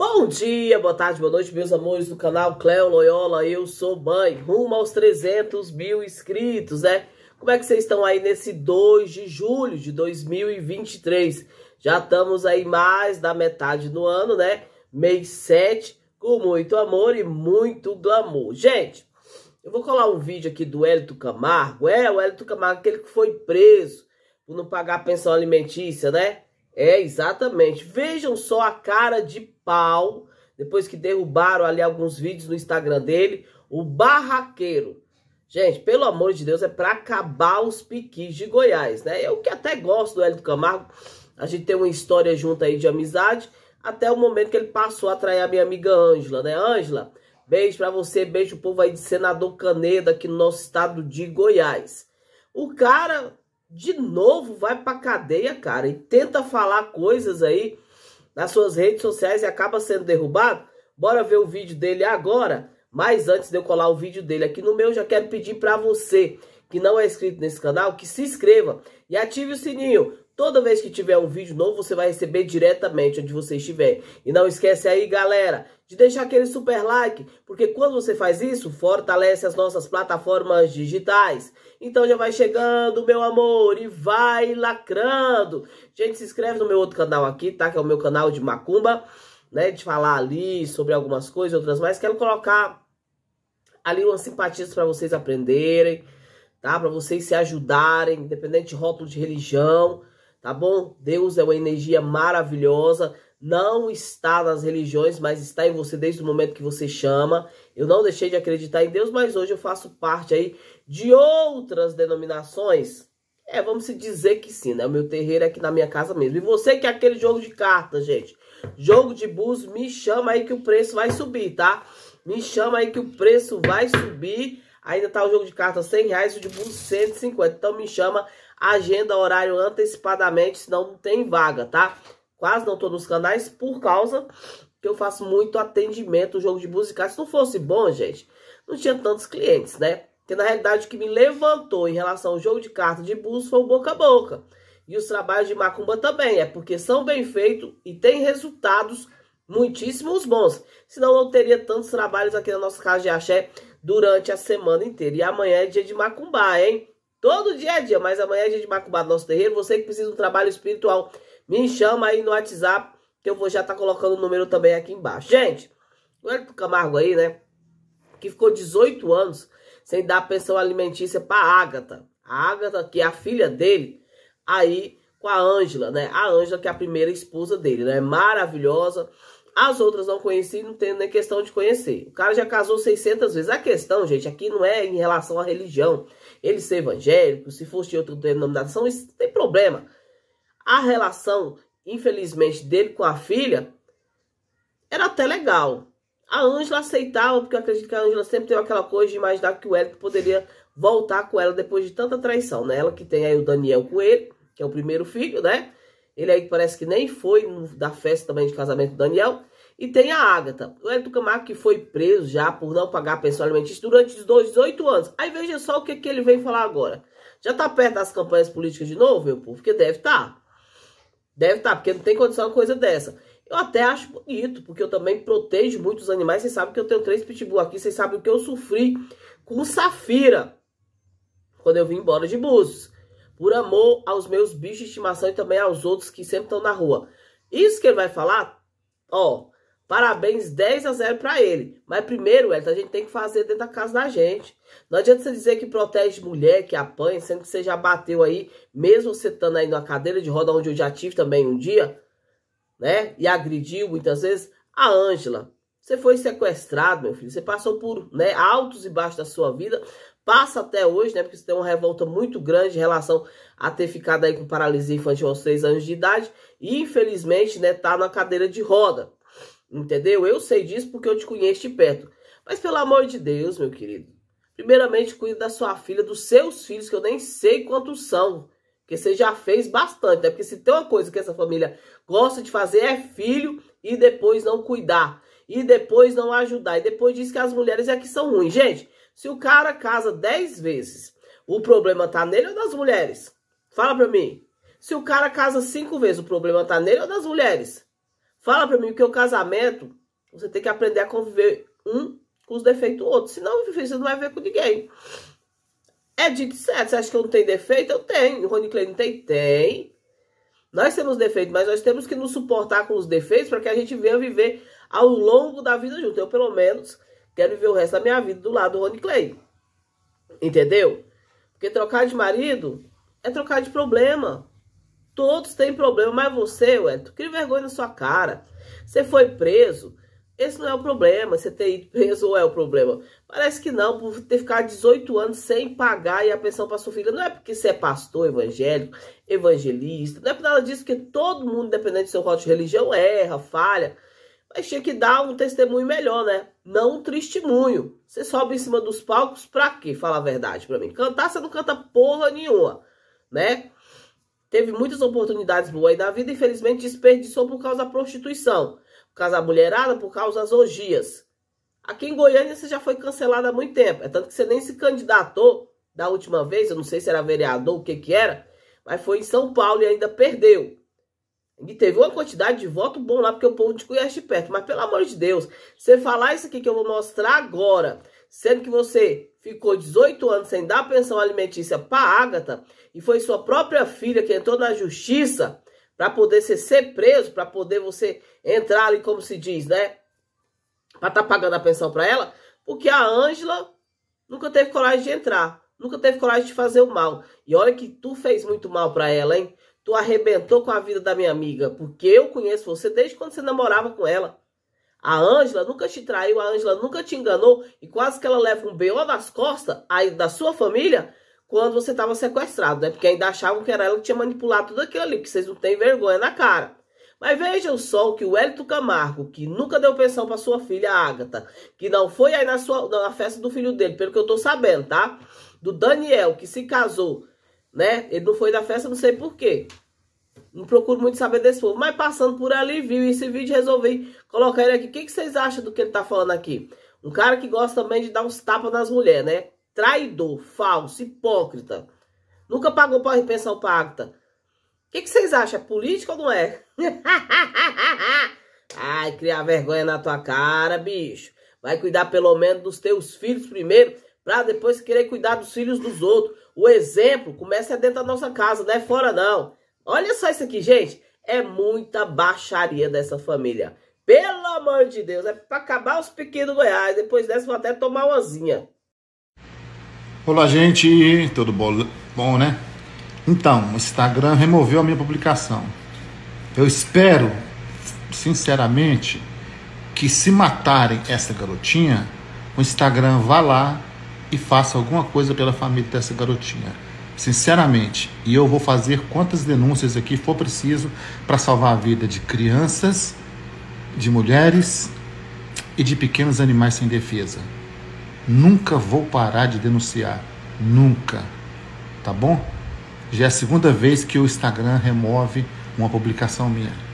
Bom dia, boa tarde, boa noite, meus amores do canal Cleo Loyola, eu sou mãe, rumo aos 300 mil inscritos, né? Como é que vocês estão aí nesse 2 de julho de 2023? Já estamos aí mais da metade do ano, né? Mês 7, com muito amor e muito glamour. Gente, eu vou colar um vídeo aqui do Hélito Camargo, é, o Hélito Camargo, aquele que foi preso por não pagar a pensão alimentícia, né? É, exatamente, vejam só a cara de depois que derrubaram ali alguns vídeos no Instagram dele, o barraqueiro. Gente, pelo amor de Deus, é para acabar os piquis de Goiás, né? Eu que até gosto do Hélio Camargo, a gente tem uma história junto aí de amizade, até o momento que ele passou a atrair a minha amiga Ângela, né? Ângela, beijo para você, beijo o povo aí de Senador Caneda aqui no nosso estado de Goiás. O cara de novo vai pra cadeia, cara, e tenta falar coisas aí nas suas redes sociais e acaba sendo derrubado? Bora ver o vídeo dele agora. Mas antes de eu colar o vídeo dele aqui no meu, já quero pedir para você que não é inscrito nesse canal, que se inscreva e ative o sininho Toda vez que tiver um vídeo novo, você vai receber diretamente onde você estiver. E não esquece aí, galera, de deixar aquele super like, porque quando você faz isso, fortalece as nossas plataformas digitais. Então já vai chegando, meu amor, e vai lacrando. Gente, se inscreve no meu outro canal aqui, tá? Que é o meu canal de Macumba, né? De falar ali sobre algumas coisas, outras mais. Quero colocar ali umas simpatias para vocês aprenderem, tá? Para vocês se ajudarem, independente de rótulo de religião tá bom? Deus é uma energia maravilhosa, não está nas religiões, mas está em você desde o momento que você chama. Eu não deixei de acreditar em Deus, mas hoje eu faço parte aí de outras denominações. É, vamos se dizer que sim, né? O meu terreiro é aqui na minha casa mesmo. E você que é aquele jogo de cartas, gente. Jogo de bus, me chama aí que o preço vai subir, tá? Me chama aí que o preço vai subir. Ainda tá o jogo de cartas 100 reais, o de búzios 150. Então me chama, agenda horário antecipadamente, senão não tem vaga, tá? Quase não tô nos canais por causa que eu faço muito atendimento, o jogo de búzios e cartas. Se não fosse bom, gente, não tinha tantos clientes, né? Porque na realidade o que me levantou em relação ao jogo de cartas de búzios foi o boca a boca. E os trabalhos de macumba também, é porque são bem feitos e têm resultados muitíssimos bons. Senão não teria tantos trabalhos aqui na nossa casa de axé durante a semana inteira. E amanhã é dia de macumba, hein? Todo dia é dia, mas amanhã é dia de macumba do nosso terreiro. Você que precisa de um trabalho espiritual, me chama aí no WhatsApp, que eu vou já estar tá colocando o número também aqui embaixo. Gente, o Hélio Camargo aí, né? Que ficou 18 anos sem dar pensão alimentícia para Ágata. A Ágata, que é a filha dele, aí com a Ângela, né? A Ângela, que é a primeira esposa dele, né? Maravilhosa as outras não conheci, não tem nem questão de conhecer. O cara já casou 600 vezes. A questão, gente, aqui não é em relação à religião. Ele ser evangélico, se fosse de outra denominação, isso não tem problema. A relação, infelizmente, dele com a filha era até legal. A Ângela aceitava, porque eu acredito que a Ângela sempre teve aquela coisa de imaginar que o Hélio poderia voltar com ela depois de tanta traição, né? Ela que tem aí o Daniel com ele, que é o primeiro filho, né? Ele aí parece que nem foi da festa também de casamento do Daniel. E tem a Agatha. o Hélio Camargo que foi preso já por não pagar pensão alimentícia durante os 18 anos. Aí veja só o que, que ele vem falar agora. Já tá perto das campanhas políticas de novo, meu povo? Porque deve estar. Tá. Deve estar, tá, porque não tem condição de coisa dessa. Eu até acho bonito, porque eu também protejo muitos animais. Vocês sabem que eu tenho três pitbull aqui, vocês sabem o que eu sofri com o Safira. Quando eu vim embora de Búzios por amor aos meus bichos de estimação e também aos outros que sempre estão na rua. Isso que ele vai falar, ó, parabéns 10 a 0 para ele. Mas primeiro, Elton, a gente tem que fazer dentro da casa da gente. Não adianta você dizer que protege mulher, que apanha, sendo que você já bateu aí, mesmo você estando aí na cadeira de roda, onde eu já tive também um dia, né? E agrediu muitas vezes a Ângela. Você foi sequestrado, meu filho. Você passou por né, altos e baixos da sua vida passa até hoje, né? Porque você tem uma revolta muito grande em relação a ter ficado aí com paralisia infantil aos 3 anos de idade. E infelizmente, né, tá na cadeira de roda. Entendeu? Eu sei disso porque eu te conheço de perto. Mas pelo amor de Deus, meu querido. Primeiramente, cuide da sua filha, dos seus filhos, que eu nem sei quantos são. Porque você já fez bastante, né? Porque se tem uma coisa que essa família gosta de fazer é filho e depois não cuidar. E depois não ajudar. E depois diz que as mulheres é que são ruins. Gente, se o cara casa 10 vezes, o problema tá nele ou das mulheres? Fala pra mim. Se o cara casa 5 vezes, o problema tá nele ou das mulheres? Fala pra mim que o casamento, você tem que aprender a conviver um com os defeitos do outro. Senão, você não vai ver com ninguém. É dito certo. Você acha que eu não tenho defeito? Eu tenho. O Rony Clay não tem? Tem. Nós temos defeitos, mas nós temos que nos suportar com os defeitos para que a gente venha viver ao longo da vida junto. Eu, pelo menos, Quero viver o resto da minha vida do lado do Rony Clay. Entendeu? Porque trocar de marido é trocar de problema. Todos têm problema, mas você, ué, tu cria vergonha na sua cara. Você foi preso. Esse não é o problema. Você ter ido preso ou é o problema? Parece que não, por ter ficado 18 anos sem pagar e a pensão para sua filha. Não é porque você é pastor evangélico, evangelista. Não é por nada disso, porque todo mundo, independente do seu rótulo de religião, erra, falha. Mas tinha que dar um testemunho melhor, né? não um testemunho. Você sobe em cima dos palcos pra quê? Fala a verdade pra mim. Cantar, você não canta porra nenhuma, né? Teve muitas oportunidades boas aí na vida, infelizmente desperdiçou por causa da prostituição, por causa da mulherada, por causa das orgias. Aqui em Goiânia você já foi cancelado há muito tempo. É tanto que você nem se candidatou da última vez, eu não sei se era vereador, o que que era, mas foi em São Paulo e ainda perdeu. E teve uma quantidade de voto bom lá, porque o povo te conhece de perto. Mas pelo amor de Deus, você falar isso aqui que eu vou mostrar agora, sendo que você ficou 18 anos sem dar pensão alimentícia para Ágata e foi sua própria filha que entrou na justiça para poder ser, ser preso, para poder você entrar ali, como se diz, né? Para estar tá pagando a pensão para ela, porque a Ângela nunca teve coragem de entrar, nunca teve coragem de fazer o mal. E olha que tu fez muito mal para ela, hein? Tu arrebentou com a vida da minha amiga, porque eu conheço você desde quando você namorava com ela. A Ângela nunca te traiu, a Ângela nunca te enganou e quase que ela leva um B.O. nas costas aí, da sua família quando você estava sequestrado, né? Porque ainda achavam que era ela que tinha manipulado tudo aquilo ali, que vocês não têm vergonha na cara. Mas vejam só que o Hélito Camargo, que nunca deu pensão para sua filha Ágata, que não foi aí na, sua, na festa do filho dele, pelo que eu tô sabendo, tá? Do Daniel, que se casou né? Ele não foi da festa, não sei porquê. Não procuro muito saber desse povo. Mas passando por ali, viu esse vídeo resolvi colocar ele aqui. O que, que vocês acham do que ele tá falando aqui? Um cara que gosta também de dar uns tapas nas mulheres, né? Traidor, falso, hipócrita. Nunca pagou para o pacta. O que, que vocês acham? É político ou não é? Ai, criar vergonha na tua cara, bicho. Vai cuidar pelo menos dos teus filhos primeiro, para depois querer cuidar dos filhos dos outros. O exemplo começa dentro da nossa casa, não é fora não. Olha só isso aqui, gente. É muita baixaria dessa família. Pelo amor de Deus, é para acabar os pequenos Goiás. Depois dessa vou até tomar zinha. Olá, gente. Tudo bom, bom né? Então, o Instagram removeu a minha publicação. Eu espero, sinceramente, que se matarem essa garotinha, o Instagram vá lá e faça alguma coisa pela família dessa garotinha. Sinceramente, e eu vou fazer quantas denúncias aqui for preciso para salvar a vida de crianças, de mulheres e de pequenos animais sem defesa. Nunca vou parar de denunciar. Nunca. Tá bom? Já é a segunda vez que o Instagram remove uma publicação minha.